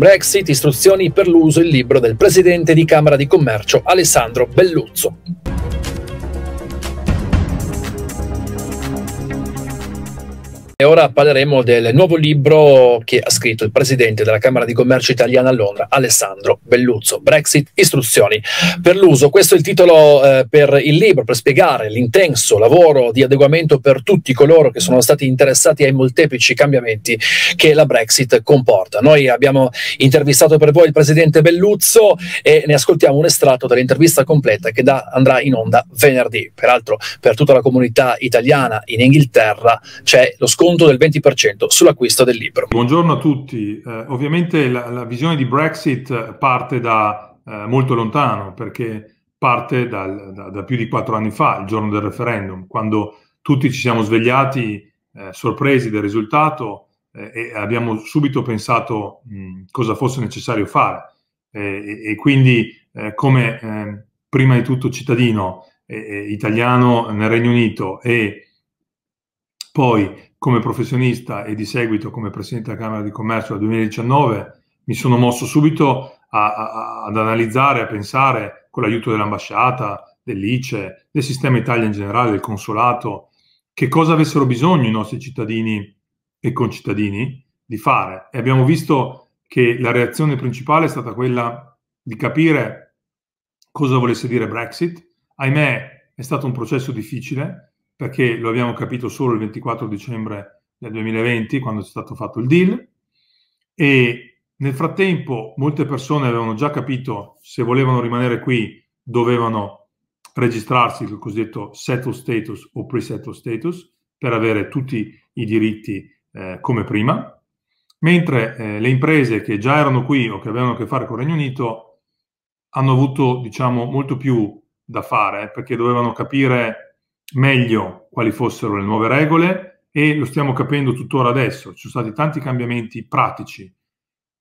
Brexit, istruzioni per l'uso il libro del presidente di Camera di Commercio Alessandro Belluzzo. E ora parleremo del nuovo libro che ha scritto il presidente della Camera di Commercio italiana a Londra, Alessandro Belluzzo, Brexit Istruzioni per l'uso. Questo è il titolo eh, per il libro, per spiegare l'intenso lavoro di adeguamento per tutti coloro che sono stati interessati ai molteplici cambiamenti che la Brexit comporta. Noi abbiamo intervistato per voi il presidente Belluzzo e ne ascoltiamo un estratto dell'intervista completa che da, andrà in onda venerdì. Peraltro per tutta la comunità italiana in Inghilterra c'è lo scontro sconto del 20% sull'acquisto del libro. Buongiorno a tutti. Eh, ovviamente la, la, visione di Brexit parte da eh, molto lontano, perché parte dal, da, da, più di quattro anni fa, il giorno del referendum, quando tutti ci siamo svegliati eh, sorpresi del risultato eh, e abbiamo subito pensato mh, mm, cosa fosse necessario fare. Eh, e, e, quindi eh, come ehm, prima di tutto cittadino italiano nel Regno Unito e poi come professionista e di seguito come Presidente della Camera di Commercio dal 2019, mi sono mosso subito a, a, ad analizzare, a pensare con l'aiuto dell'ambasciata, dell'ICE, del sistema Italia in generale, del consolato, che cosa avessero bisogno i nostri cittadini e concittadini di fare. E abbiamo visto che la reazione principale è stata quella di capire cosa volesse dire Brexit. Ahimè, è stato un processo difficile, perché lo abbiamo capito solo il 24 dicembre del 2020, quando è stato fatto il deal, e nel frattempo molte persone avevano già capito se volevano rimanere qui dovevano registrarsi il cosiddetto settle status o pre-settle status per avere tutti i diritti eh, come prima, mentre eh, le imprese che già erano qui o che avevano a che fare con il Regno Unito hanno avuto diciamo molto più da fare eh, perché dovevano capire meglio quali fossero le nuove regole e lo stiamo capendo tuttora adesso. Ci sono stati tanti cambiamenti pratici,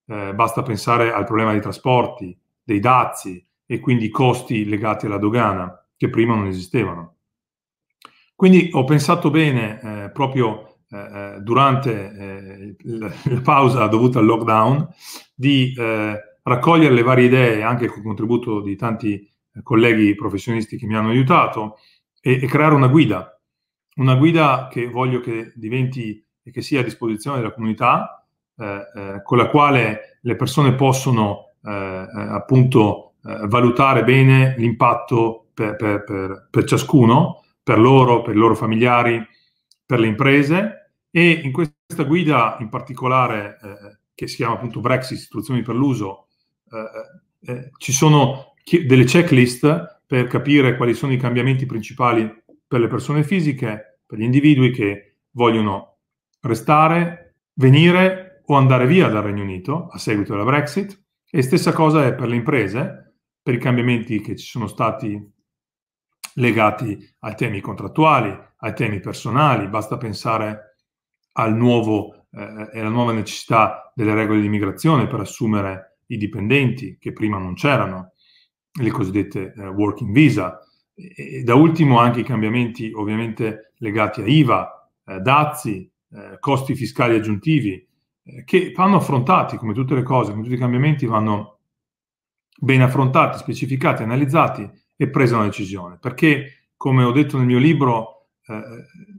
eh, basta pensare al problema dei trasporti, dei dazi e quindi i costi legati alla dogana che prima non esistevano. Quindi ho pensato bene eh, proprio eh, eh durante eh, la, la pausa dovuta al lockdown di eh, raccogliere le varie idee anche con il contributo di tanti colleghi professionisti che mi hanno aiutato e, e creare una guida, una guida che voglio che diventi e che sia a disposizione della comunità, eh, eh, con la quale le persone possono eh, eh appunto eh, valutare bene l'impatto per, per, per, per, ciascuno, per loro, per i loro familiari, per le imprese e in questa guida in particolare eh, che si chiama appunto Brexit, istruzioni per l'uso, ci sono delle checklist per capire quali sono i cambiamenti principali per le persone fisiche, per gli individui che vogliono restare, venire o andare via dal Regno Unito a seguito della Brexit e stessa cosa è per le imprese, per i cambiamenti che ci sono stati legati ai temi contrattuali, ai temi personali, basta pensare al nuovo eh, e alla nuova necessità delle regole di immigrazione per assumere i dipendenti che prima non c'erano, le cosiddette eh, working visa, e, e da ultimo anche i cambiamenti ovviamente legati a IVA, eh, dazi, eh, costi fiscali aggiuntivi, eh, che vanno affrontati come tutte le cose, come tutti i cambiamenti vanno ben affrontati, specificati, analizzati e presa una decisione, perché come ho detto nel mio libro, eh,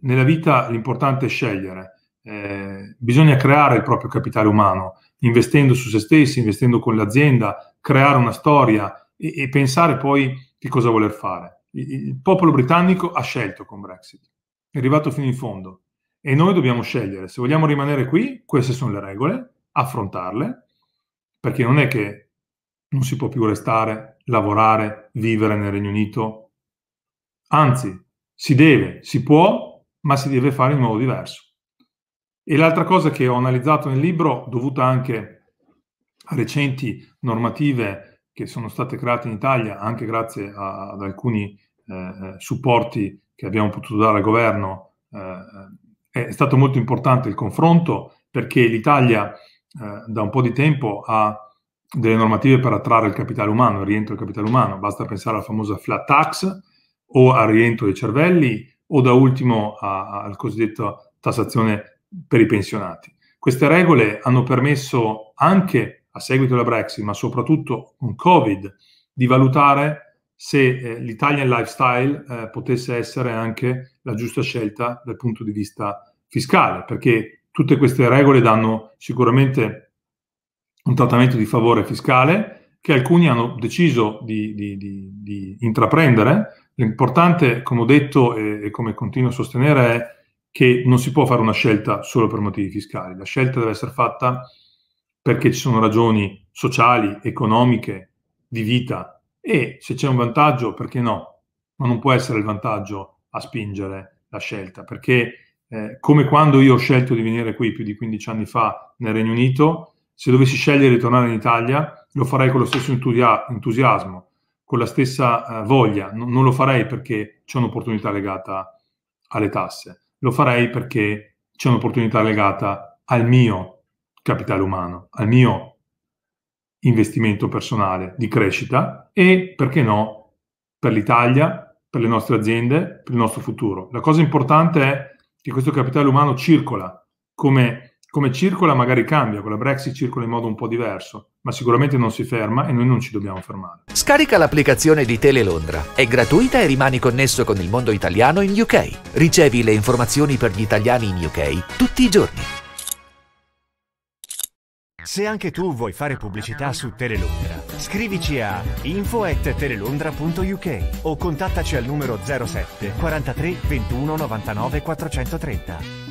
nella vita l'importante è scegliere. Eh, bisogna creare il proprio capitale umano, investendo su se stessi, investendo con l'azienda, creare una storia, e, e pensare poi che cosa voler fare. Il, il popolo britannico ha scelto con Brexit, è arrivato fino in fondo e noi dobbiamo scegliere se vogliamo rimanere qui, queste sono le regole, affrontarle, perché non è che non si può più restare, lavorare, vivere nel Regno Unito. Anzi, si deve, si può, ma si deve fare in modo diverso. E l'altra cosa che ho analizzato nel libro, dovuta anche a recenti normative che sono state create in Italia anche grazie a, ad alcuni eh, eh supporti che abbiamo potuto dare al governo, eh, eh, è stato molto importante il confronto perché l'Italia eh, da un po' di tempo ha delle normative per attrarre il capitale umano, il rientro del capitale umano, basta pensare alla famosa flat tax o al rientro dei cervelli o da ultimo alla cosiddetta tassazione per i pensionati. Queste regole hanno permesso anche a seguito della Brexit, ma soprattutto un Covid, di valutare se eh, l'Italian lifestyle eh, potesse essere anche la giusta scelta dal punto di vista fiscale, perché tutte queste regole danno sicuramente un trattamento di favore fiscale che alcuni hanno deciso di, di, di, di intraprendere. L'importante, come ho detto e, e come continuo a sostenere, è che non si può fare una scelta solo per motivi fiscali, la scelta deve essere fatta perché ci sono ragioni sociali, economiche, di vita e se c'è un vantaggio, perché no? Ma non può essere il vantaggio a spingere la scelta, perché eh, come quando io ho scelto di venire qui più di 15 anni fa nel Regno Unito, se dovessi scegliere di tornare in Italia, lo farei con lo stesso entusiasmo, con la stessa eh, voglia, N- non lo farei perché c'è un'opportunità legata alle tasse, lo farei perché c'è un'opportunità legata al mio capitale umano, al mio investimento personale di crescita e, perché no, per l'Italia, per le nostre aziende, per il nostro futuro. La cosa importante è che questo capitale umano circola, come, come circola magari cambia, con la Brexit circola in modo un po' diverso, ma sicuramente non si ferma e noi non ci dobbiamo fermare. Scarica l'applicazione di Tele Londra, è gratuita e rimani connesso con il mondo italiano in UK. Ricevi le informazioni per gli italiani in UK tutti i giorni. Se anche tu vuoi fare pubblicità su Telelondra, scrivici a info@telelondra.uk o contattaci al numero 07 43 21 99 430.